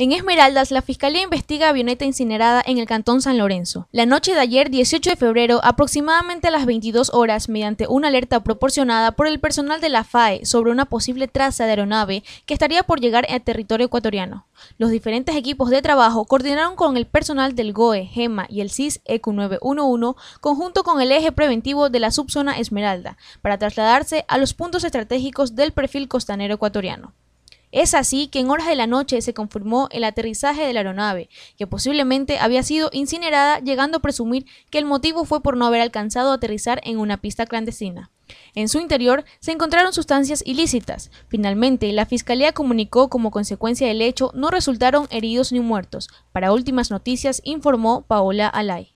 En Esmeraldas, la Fiscalía investiga avioneta incinerada en el Cantón San Lorenzo. La noche de ayer, 18 de febrero, aproximadamente a las 22 horas, mediante una alerta proporcionada por el personal de la FAE sobre una posible traza de aeronave que estaría por llegar al territorio ecuatoriano. Los diferentes equipos de trabajo coordinaron con el personal del GOE, GEMA y el CIS EQ911, conjunto con el eje preventivo de la subzona Esmeralda, para trasladarse a los puntos estratégicos del perfil costanero ecuatoriano. Es así que en horas de la noche se confirmó el aterrizaje de la aeronave, que posiblemente había sido incinerada, llegando a presumir que el motivo fue por no haber alcanzado a aterrizar en una pista clandestina. En su interior se encontraron sustancias ilícitas. Finalmente, la Fiscalía comunicó como consecuencia del hecho no resultaron heridos ni muertos. Para últimas noticias informó Paola Alay.